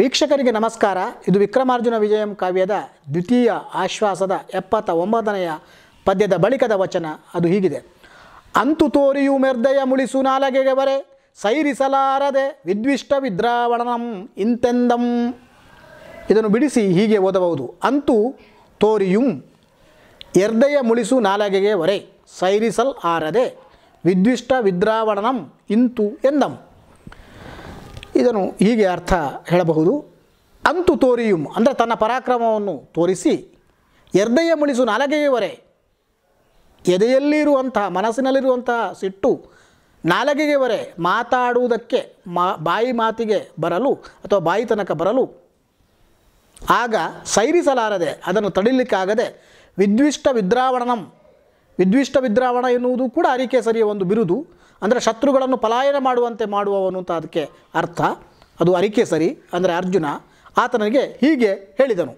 ವೀಕ್ಷಕರಿಗೆ ನಮಸ್ಕಾರ ಇದು ವಿಕ್ರಮಾರ್ಜುನ ವಿಜಯಂ ಕಾವ್ಯದ ದ್ವಿತೀಯ ಆಶ್ವಾಸದ ಎಪ್ಪತ್ತ ಒಂಬತ್ತನೆಯ ಪದ್ಯದ ಬಳಿಕದ ವಚನ ಅದು ಹೀಗಿದೆ ಅಂತು ತೋರಿಯು ಮೆರ್ದಯ ಮುಳಿಸು ನಾಲಗೆಗೆ ಬರೆ ಸೈರಿಸಲಾರದೆ ವಿದ್ವಿಷ್ಟ ವಿದ್ರಾವಣಂ ಇಂತೆಂದಂ ಇದನ್ನು ಬಿಡಿಸಿ ಹೀಗೆ ಓದಬಹುದು ಅಂತು ತೋರಿಯುಂ ಎರ್ದಯ ಮುಳಿಸು ನಾಲಗೆಗೆ ವರೆ ಸೈರಿಸಲ್ ಆರದೆ ವಿದ್ವಿಷ್ಟ ವಿದ್ರಾವಣಂ ಇಂತು ಎಂದಂ ಇದನ್ನು ಹೀಗೆ ಅರ್ಥ ಹೇಳಬಹುದು ಅಂತು ತೋರಿಯುಂ ಅಂದರೆ ತನ್ನ ಪರಾಕ್ರಮವನ್ನು ತೋರಿಸಿ ಎರ್ದೆಯ ಮುಳಿಸು ನಾಲಗೆಯವರೆ ಎದೆಯಲ್ಲಿರುವಂತಹ ಮನಸ್ಸಿನಲ್ಲಿರುವಂತಹ ಸಿಟ್ಟು ನಾಲಗೆಯವರೆ ಮಾತಾಡುವುದಕ್ಕೆ ಮಾ ಬಾಯಿ ಮಾತಿಗೆ ಬರಲು ಅಥವಾ ಬಾಯಿ ತನಕ ಬರಲು ಆಗ ಸೈರಿಸಲಾರದೆ ಅದನ್ನು ತಡಿಲಿಕ್ಕಾಗದೆ ವಿದ್ವಿಷ್ಟ ವಿದ್ರಾವಣಂ ವಿದ್ವಿಷ್ಟ ವಿದ್ರಾವಣ ಎನ್ನುವುದು ಕೂಡ ಅರಿಕೆ ಸರಿಯ ಒಂದು ಬಿರುದು ಅಂದರೆ ಶತ್ರುಗಳನ್ನು ಪಲಾಯನ ಮಾಡುವಂತೆ ಮಾಡುವವನು ಅಂತ ಅದಕ್ಕೆ ಅರ್ಥ ಅದು ಅರಿಕೆ ಸರಿ ಅಂದರೆ ಅರ್ಜುನ ಆತನಿಗೆ ಹೀಗೆ ಹೇಳಿದನು